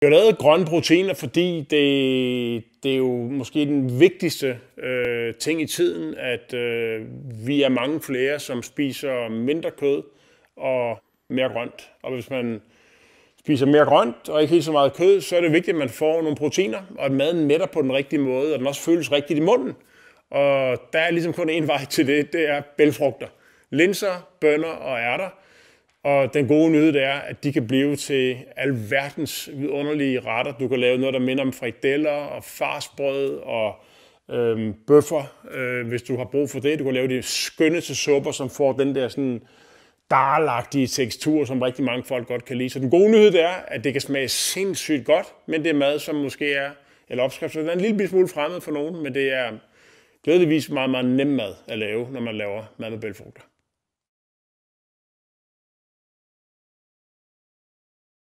Vi har lavet grønne proteiner, fordi det, det er jo måske den vigtigste øh, ting i tiden, at øh, vi er mange flere, som spiser mindre kød og mere grønt. Og hvis man spiser mere grønt og ikke helt så meget kød, så er det vigtigt, at man får nogle proteiner, og at maden mætter på den rigtige måde, og den også føles rigtigt i munden. Og der er ligesom kun én vej til det, det er bælfrugter. Linser, bønner og ærter og den gode nyhed er, at de kan blive til alverdens vidunderlige retter. Du kan lave noget, der minder om frikadeller og farsbrød og øhm, bøffer, øh, hvis du har brug for det. Du kan lave de skønneste supper, som får den der sådan darlagtige tekstur, som rigtig mange folk godt kan lide. Så den gode nyhed er, at det kan smage sindssygt godt, men det er mad, som måske er, eller opskrift, så er en lille smule fremmed for nogen, men det er glædeligvis meget, meget nem mad at lave, når man laver mad med bælfrugter.